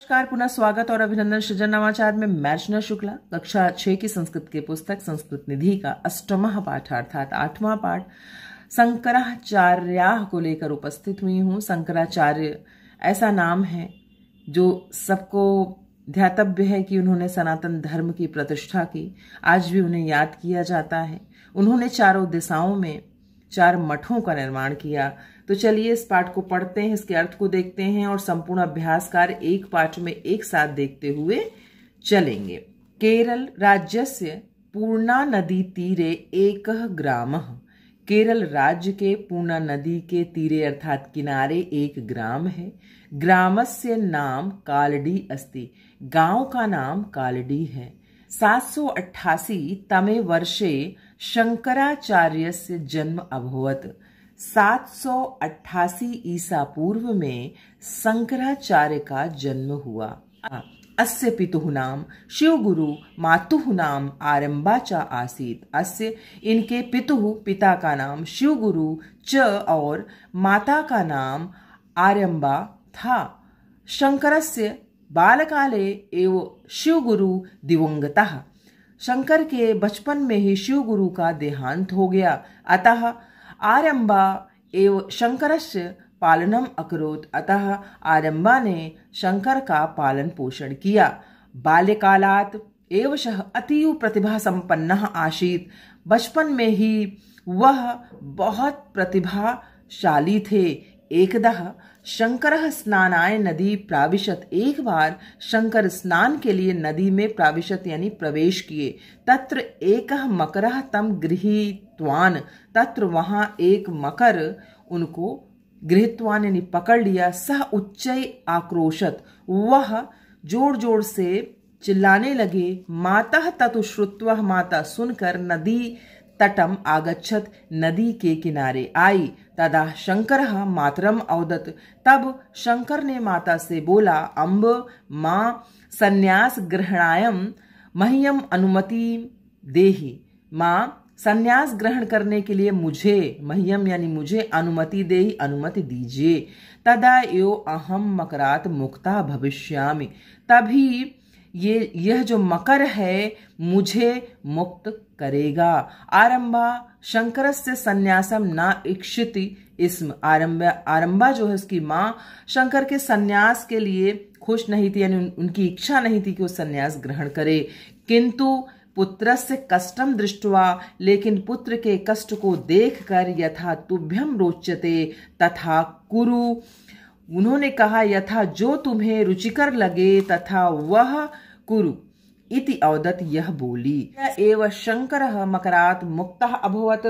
नमस्कार पुनः स्वागत और अभिनंदन सृजन नवाचार में मैं शुक्ला कक्षा छह की संस्कृत के पुस्तक संस्कृत निधि का अष्टम पाठ अर्थात आठवा पाठ शंकराचार्या को लेकर उपस्थित हुई हूँ शंकराचार्य ऐसा नाम है जो सबको ध्यातव्य है कि उन्होंने सनातन धर्म की प्रतिष्ठा की आज भी उन्हें याद किया जाता है उन्होंने चारों दिशाओं में चार मठों का निर्माण किया तो चलिए इस पाठ को पढ़ते हैं इसके अर्थ को देखते हैं और संपूर्ण अभ्यास कार्य एक पाठ में एक साथ देखते हुए चलेंगे केरल राज्य से पूर्णा नदी तीरे एक ग्राम केरल राज्य के पूर्णा नदी के तीरे अर्थात किनारे एक ग्राम है ग्राम से नाम कालडी अस्ति गांव का नाम कालडी है 788 तमे वर्षे शंकराचार्य से जन्म अभवत 788 ईसा पूर्व में शंकराचार्य का जन्म हुआ अस्य पितु नाम शिवगुरु मातु नाम आरंबाचा आसीत अस्य इनके पितु पिता का नाम शिवगुरु च और माता का नाम आरम्बा था शंकरस्य बालकाले एव शिवगुरु दिवंगता शंकर के बचपन में ही शिवगुरु का देहांत हो गया अतः आरंभा एव शंकरस्य पालनम अकरोत अतः आरंभा ने शंकर का पालन पोषण किया बाल्यकालात एवश अतीव प्रतिभा संपन्न आशीत बचपन में ही वह बहुत प्रतिभाशाली थे एकदः शंकर स्नानाय नदी प्राविशत एक बार शंकर स्नान के लिए नदी में प्राविशत यानी प्रवेश किए तत्र एक मकर तम गृहीत्वान तत्र वहाँ एक मकर उनको गृहित्वान यानी पकड़ लिया सह उच्च आक्रोशत वह जोर जोर से चिल्लाने लगे माता ततु श्रुत्व माता सुनकर नदी तटम आगछत नदी के किनारे आई तदा शंकर मातरम अवदत तब शंकर ने माता से बोला अम्ब माँ संन्यास ग्रहणायम मह्यम अनुमति देही माँ संन्यास ग्रहण करने के लिए मुझे मह्यम यानी मुझे अनुमति दे अनुमति दीजिए तदा यो अहम मकरात मुक्ता भविष्यामि तभी ये यह जो मकर है मुझे मुक्त करेगा आरंभा शंकर से संन्यासम ना इक्षिति इसम आरंभ आरंभा जो है उसकी माँ शंकर के संन्यास के लिए खुश नहीं थी यानी उन, उनकी इच्छा नहीं थी कि वो सन्यास ग्रहण करे किंतु पुत्र से कष्टम दृष्टवा लेकिन पुत्र के कष्ट को देखकर यथा तुभ्यम रोचते तथा कुरु उन्होंने कहा यथा जो तुम्हें रुचिकर लगे तथा वह कुरु इति अवदत यह बोली एव शंकर मकरात मुक्त अभवत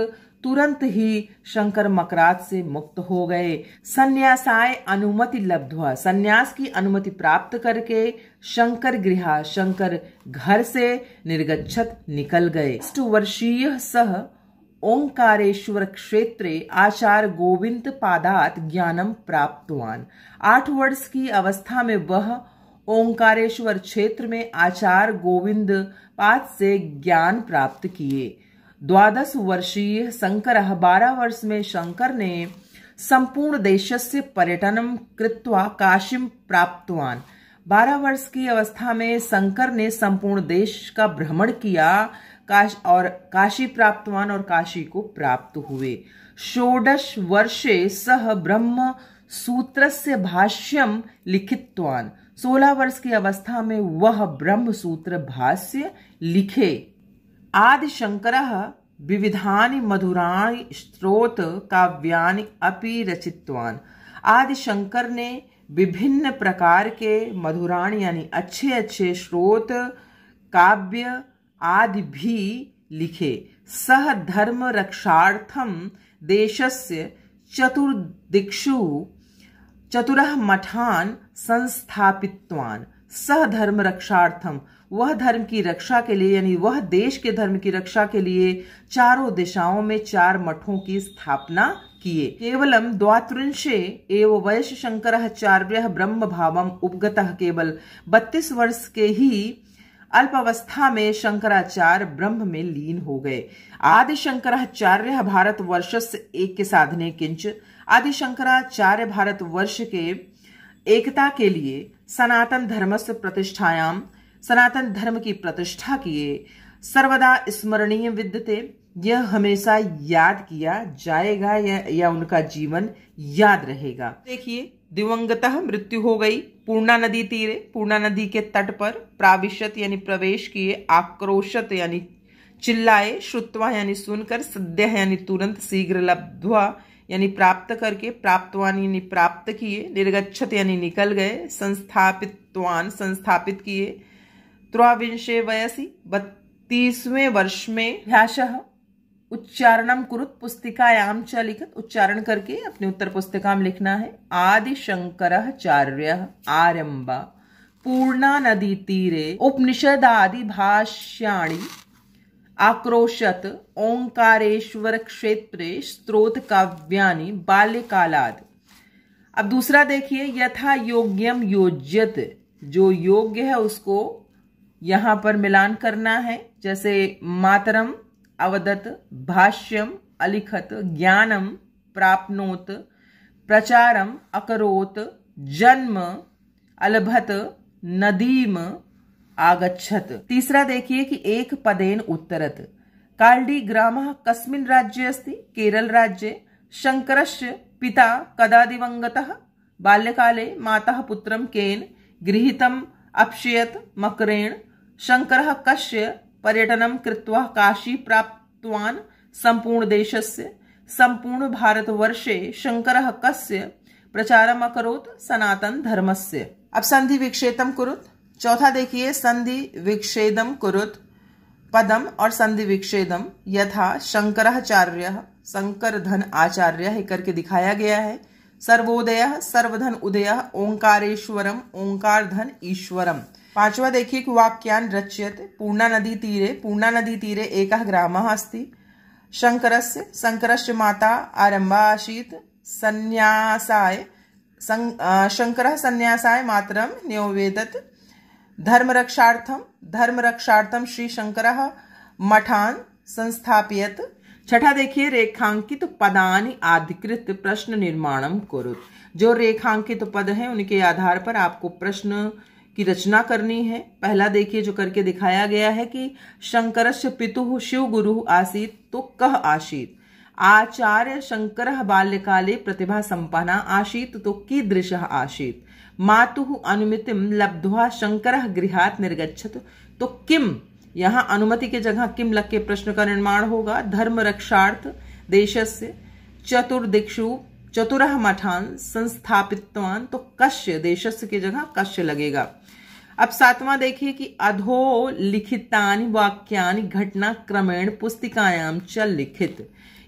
तुरंत ही शंकर मकरात से मुक्त हो गए संन्यासाय अनुमति हुआ संन्यास की अनुमति प्राप्त करके शंकर गृह शंकर घर से निर्गच्छत निकल गए वर्षीय सह ओंकारेश्वर क्षेत्रे आचार गोविंद पादात ज्ञानम प्राप्तवान आठ वर्ष की अवस्था में वह ओंकारेश्वर क्षेत्र में आचार गोविंद पाद से ज्ञान प्राप्त किए द्वादश वर्षीय शंकर बारह वर्ष में शंकर ने संपूर्ण देश से पर्यटन कृत्वा काशीम प्राप्तवान बारह वर्ष की अवस्था में शंकर ने संपूर्ण देश का भ्रमण किया काश और काशी प्राप्तवान और काशी को प्राप्त हुए षोडश वर्षे सह ब्रह्म सूत्र से भाष्यम लिखित्वान सोलह वर्ष की अवस्था में वह ब्रह्म सूत्र भाष्य लिखे आदि शंकर विविधानि मधुराणि स्त्रोत काव्यानि अपि रचितवान आदि शंकर ने विभिन्न प्रकार के मधुराण यानी अच्छे अच्छे स्रोत काव्य आदि भी लिखे सह धर्म रक्षार्थम देशस्य चतुर्दिक्षु चतुर मठान संस्थापितवान सह धर्म रक्षार्थम वह धर्म की रक्षा के लिए यानी वह देश के धर्म की रक्षा के लिए चारों दिशाओं में चार मठों की स्थापना किए केवलम द्वात्रिंशे एव वयस शंकर चार्य ब्रह्म भावम उपगत केवल बत्तीस वर्ष के ही अल्पावस्था में शंकराचार्य ब्रह्म में लीन हो गए आदि शंकराचार्य भारत वर्ष से एक के साधने किंच आदि शंकराचार्य भारत वर्ष के एकता के लिए सनातन धर्म से प्रतिष्ठायाम सनातन धर्म की प्रतिष्ठा किए सर्वदा स्मरणीय विद्यते यह हमेशा याद किया जाएगा या, या उनका जीवन याद रहेगा देखिए दिवंगत मृत्यु हो गई पूर्णा नदी तीरे पूर्णा नदी के तट पर प्राविशत यानी प्रवेश किए आक्रोशत यानी चिल्लाए श्रुतवा यानी सुनकर सद्य यानी तुरंत शीघ्र लब्धवा यानी प्राप्त करके प्राप्तवान यानी प्राप्त किए निर्गच्छत यानी निकल गए संस्थापितवान संस्थापित किए त्रिशे वयसी बत्तीसवें वर्ष में भ्याश उच्चारणम कुरुत पुस्तिकायाम च लिखित उच्चारण करके अपने उत्तर पुस्तिका में लिखना है आदि शंकराचार्य आरंभ पूर्णा नदी तीरे उपनिषद आदि भाष्याणी आक्रोशत ओंकारेश्वर क्षेत्रे स्त्रोत काव्या बाल्य कालाद अब दूसरा देखिए यथा योग्यम योज्यत जो योग्य है उसको यहाँ पर मिलान करना है जैसे मातरम अवदत् भाष्यम अलिखत ज्ञानम प्राप्नोत प्रचारम अकरोत जन्म अलभत नदीम आगछत तीसरा देखिए कि एक पदेन उत्तरत काल्डी ग्राम कस्मिन राज्य अस्ति केरल राज्य शंकर पिता कदा दिवंगतः बाल्यकाले माता पुत्रं केन गृहीतम् अक्षयत मकरेण शंकर कश्य पर्यटन कृत्वा काशी प्राप्त संपूर्ण प्राप्तवान् सम्पूर्णदेशस्य सम्पूर्णभारतवर्षे शंकर कस्य प्रचार अकरोत् सनातन धर्म से अब संधि विक्षेतम कुरुत चौथा देखिए संधि विक्षेदम कुरुत पदम और संधि विक्षेदम यथा शंकराचार्य शंकर धन आचार्य करके दिखाया गया है सर्वोदय सर्वधन उदय ओंकारेश्वरम ओंकार धन ईश्वरम पांचवा देखिए कि वाक्यान रच्यते पूर्णा नदी तीरे पूर्णा नदी तीरे एक ग्राम अस्ति शंकर शंकर माता आरंभा आसीत् संन्यासाय शंकर संन्यासाय मात्र न्योवेदत धर्मरक्षार्थम धर्मरक्षार्थम श्री शंकर मठान संस्थापयत छठा देखिए रेखांकित पदान आधिकृत प्रश्न निर्माण करो जो रेखांकित पद हैं उनके आधार पर आपको प्रश्न की रचना करनी है पहला देखिए जो करके दिखाया गया है कि शंकर पितु शिव गुरु आसीत तो कह आशीत आचार्य शंकर बाल्यकाले प्रतिभा संपन्ना आशीत तो कीदृश आशीत मातु अनुमितिम लब्ध्वा शंकर गृहात निर्गछत तो किम यहाँ अनुमति के जगह किम लग के प्रश्न का निर्माण होगा धर्म रक्षार्थ से चतुर्दिक्षु चतुर मठान संस्थापित तो कश्य देशस्य की जगह कश्य लगेगा अब सातवां देखिए कि अधो लिखितानि वाक्यान घटना क्रमेण पुस्तिकायाम च लिखित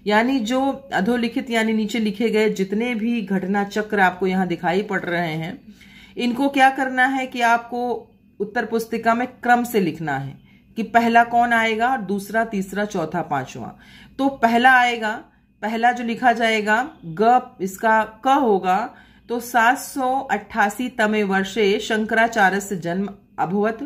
यानी जो अधोलिखित यानी नीचे लिखे गए जितने भी घटना चक्र आपको यहाँ दिखाई पड़ रहे हैं इनको क्या करना है कि आपको उत्तर पुस्तिका में क्रम से लिखना है कि पहला कौन आएगा और दूसरा तीसरा चौथा पांचवा तो पहला आएगा पहला जो लिखा जाएगा ग इसका क होगा तो सात तमे वर्षे शंकराचार्य से जन्म अभवत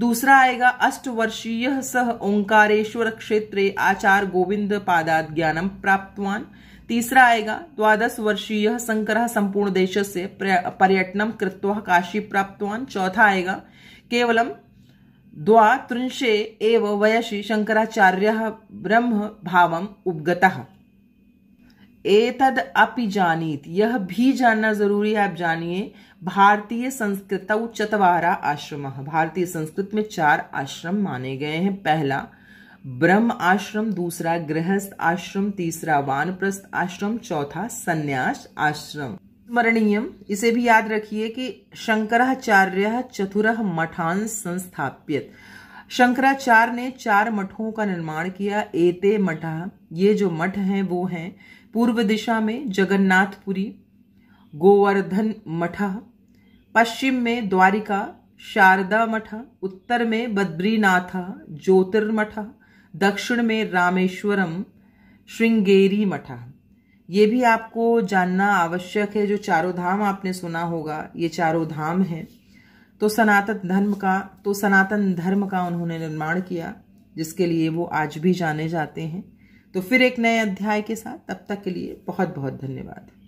दूसरा आएगा अष्टवर्षीय सह ओंकारेश्वर क्षेत्रे आचार गोविंद पादात ज्ञानम प्राप्तवान तीसरा आएगा द्वादश वर्षीय शंकर संपूर्ण देश से पर्यटनम कृत्वा काशी प्राप्तवान चौथा आएगा केवलम द्वात्रिंशे एव वयसी शंकराचार्य ब्रह्म भाव उपगता एतद अपि जानीत यह भी जानना जरूरी है आप जानिए भारतीय संस्कृत चतवारा आश्रम भारतीय संस्कृत में चार आश्रम माने गए हैं पहला ब्रह्म आश्रम दूसरा गृहस्थ आश्रम तीसरा वानप्रस्थ आश्रम चौथा संन्यास आश्रम स्मरणीयम इसे भी याद रखिए कि शंकराचार्य चतुर मठान संस्थाप्यत शंकराचार्य ने चार मठों का निर्माण किया एते मठा ये जो मठ हैं वो हैं पूर्व दिशा में जगन्नाथपुरी गोवर्धन मठा पश्चिम में द्वारिका शारदा मठ उत्तर में बद्रीनाथ ज्योतिर्मठ दक्षिण में रामेश्वरम श्रृंगेरी मठ ये भी आपको जानना आवश्यक है जो चारों धाम आपने सुना होगा ये चारों धाम हैं तो सनातन धर्म का तो सनातन धर्म का उन्होंने निर्माण किया जिसके लिए वो आज भी जाने जाते हैं तो फिर एक नए अध्याय के साथ तब तक के लिए बहुत बहुत धन्यवाद